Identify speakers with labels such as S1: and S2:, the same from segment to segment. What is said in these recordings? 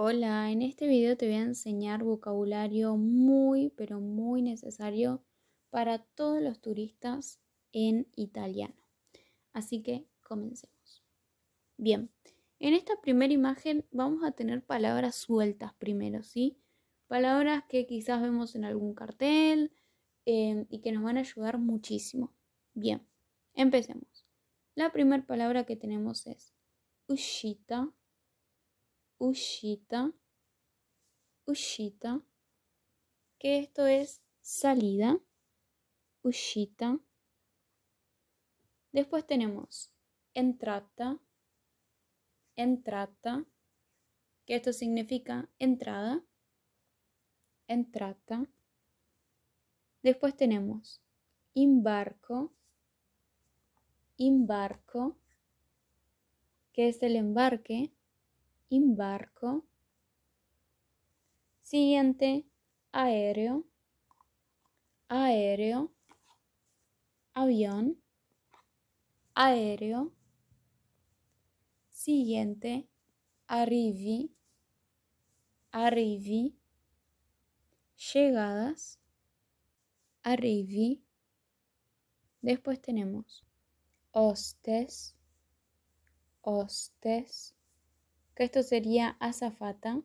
S1: Hola, en este video te voy a enseñar vocabulario muy pero muy necesario para todos los turistas en italiano. Así que comencemos. Bien, en esta primera imagen vamos a tener palabras sueltas primero, ¿sí? Palabras que quizás vemos en algún cartel eh, y que nos van a ayudar muchísimo. Bien, empecemos. La primera palabra que tenemos es Ushita Ushita. Ushita. Que esto es salida. Ushita. Después tenemos entrata. Entrata. Que esto significa entrada. Entrata. Después tenemos embarco, embarco, que es el embarque, Imbarco siguiente, aéreo, aéreo, avión, aéreo, siguiente, arrivi, arrivi, llegadas, arrivi. Después tenemos hostes, hostes, esto sería azafata,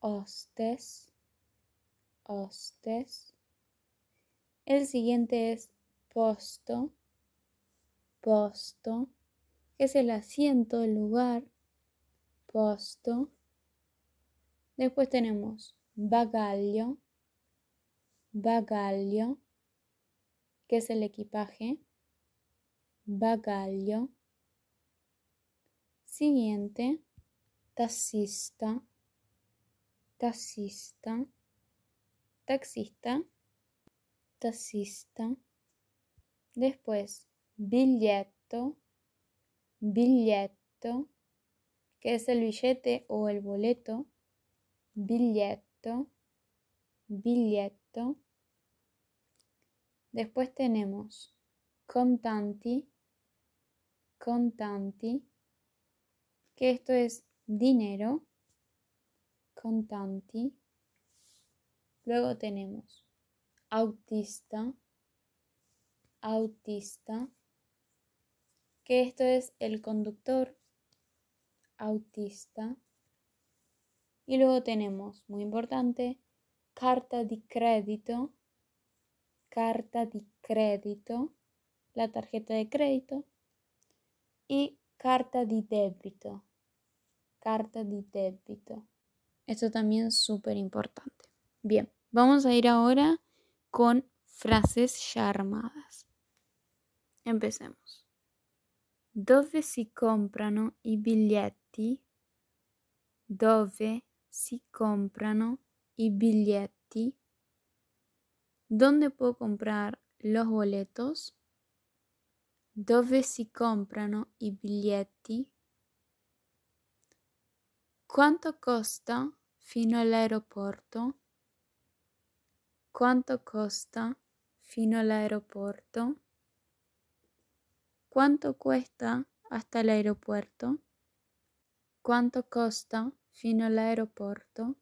S1: hostes, hostes. El siguiente es posto, posto, que es el asiento, el lugar, posto. Después tenemos bagaglio, bagaglio, que es el equipaje, bagaglio. Siguiente, taxista, taxista, taxista, taxista. Después, billeto, billeto, que es el billete o el boleto, billeto, billeto. Después tenemos contanti, contanti, que esto es dinero, contanti. Luego tenemos autista, autista, que esto es el conductor, autista. Y luego tenemos, muy importante, carta de crédito, carta de crédito, la tarjeta de crédito. Y Carta de débito. Carta de débito. Esto también es súper importante. Bien, vamos a ir ahora con frases ya armadas. Empecemos. Dove si comprano i biglietti? Dove si comprano i biglietti? ¿Dónde puedo comprar los boletos? Dove si comprano i biglietti? Quanto costa fino all'aeroporto? Quanto costa fino all'aeroporto? Quanto cuesta hasta el Quanto costa fino all'aeroporto?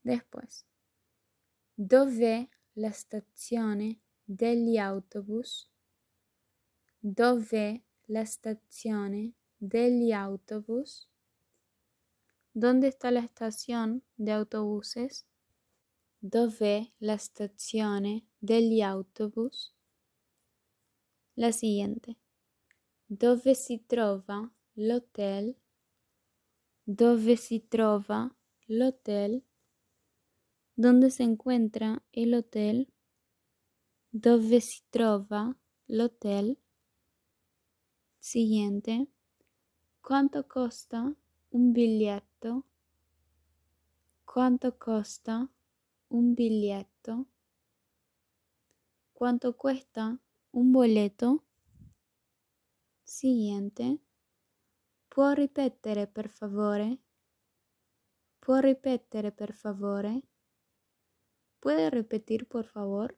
S1: Después, dov'è la stazione degli autobus? dov'è la stazione degli autobus? ¿Dónde está la estación de autobuses? Dov'è la stazione degli autobus? La siguiente. Dove si trova l'hotel? Dove si trova l'hotel? ¿Dónde se encuentra el hotel? Dove si trova l'hotel? siguiente, ¿cuánto costa un biglietto? ¿Cuánto costa un biglietto? ¿Cuánto cuesta un boleto? Siguiente. Può ripetere per favore? Può ripetere per favore? ¿Puede repetir por favor?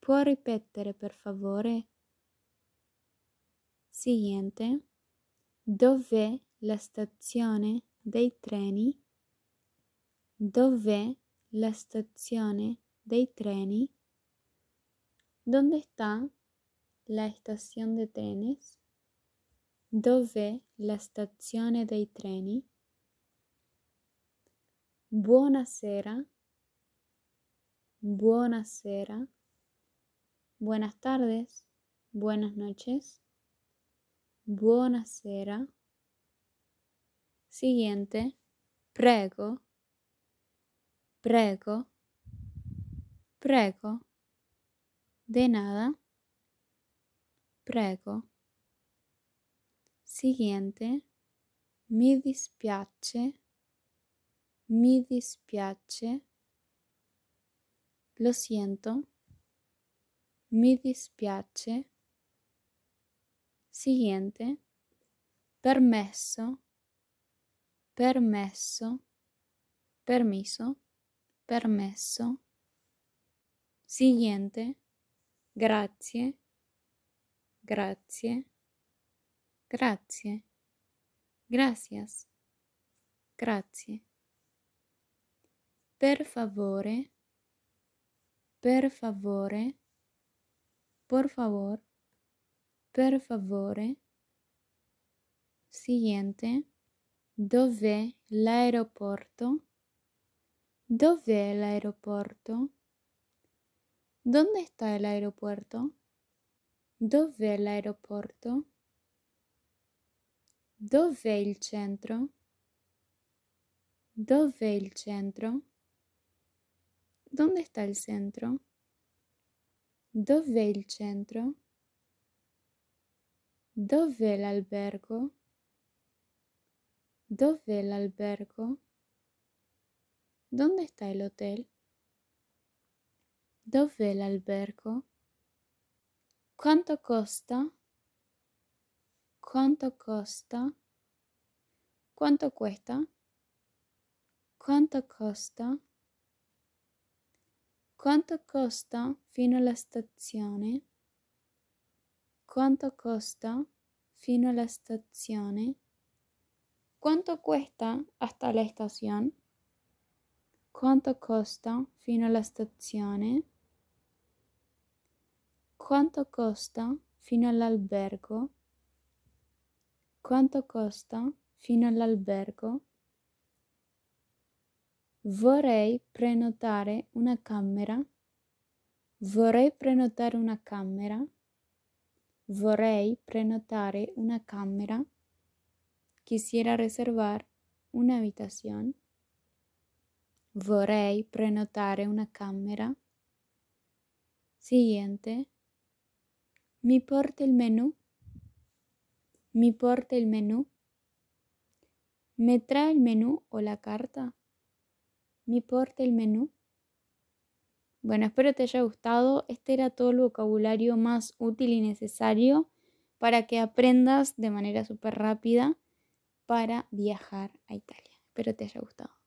S1: Può ripetere per favore? siguiente, dov'è la stazione dei treni? Dov'è la stazione dei treni? ¿Dónde está la estación de trenes? Dove la stazione dei treni? Buonasera. Buonasera. Buenas tardes. Buenas noches. buonasera, siguiente, prego, prego, prego, de nada, prego, siguiente, mi dispiace, mi dispiace, lo siento, mi dispiace siguiente, permesso, permesso, permiso, permesso, siguiente, grazie, grazie, grazie, gracias, grazie. Per favore, per favore, por favor per favore, siguiente, dov'è l'aeroporto? Dov'è l'aeroporto? ¿Dónde sta l'aeroporto? Dov'è l'aeroporto? Dov'è il centro? Dov'è il centro? ¿Dónde está el centro? Dov'è il centro? Dov'è l'albergo? Dov'è l'albergo? Dove sta l'hotel? Dov'è l'albergo? Quanto costa? Quanto costa? Quanto cuesta? Quanto costa? Quanto costa fino alla stazione? Quanto costa fino alla stazione? Quanto cuesta hasta la estación? ¿Cuánto costa fino alla stazione? Quanto costa fino all'albergo? Quanto costa fino all'albergo? Vorrei prenotare una camera. Vorrei prenotare una camera. Vorrei prenotare una cámara. Quisiera reservar una habitación. Vorrei prenotare una camera. Siguiente. Mi porta el menú. Mi porta el menú. ¿Me trae el menú o la carta? Mi porta el menú. Bueno, espero te haya gustado. Este era todo el vocabulario más útil y necesario para que aprendas de manera súper rápida para viajar a Italia. Espero te haya gustado.